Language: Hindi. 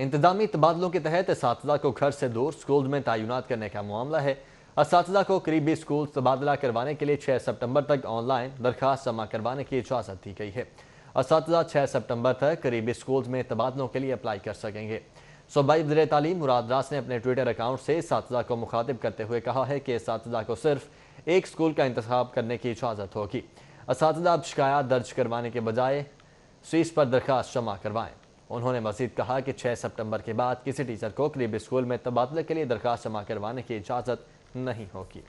इंतजामी तबादलों के तहत इस को घर से दूर स्कूल में तैनात करने का मामला है इस को करीबी स्कूल तबादला करवाने के लिए छः सितंबर तक ऑनलाइन दरख्वास्त जमा करवाने की इजाज़त दी गई है इस छः सितंबर तक करीबी स्कूल में तबादलों के लिए अप्लाई कर सकेंगे सूबाई वजर तालीम मुराद रास ने अपने ट्विटर अकाउंट से इस को मुखातिब करते हुए कहा है कि इस को सिर्फ एक स्कूल का इंतखब करने की इजाज़त होगी इस शिकायत दर्ज करवाने के बजाय सीस पर दरख्वास्त जमा करवाएं उन्होंने मजीद कहा कि छः सितंबर के बाद किसी टीचर को करीब स्कूल में तबादले के लिए दरख्वास्त जमा करवाने की इजाज़त नहीं होगी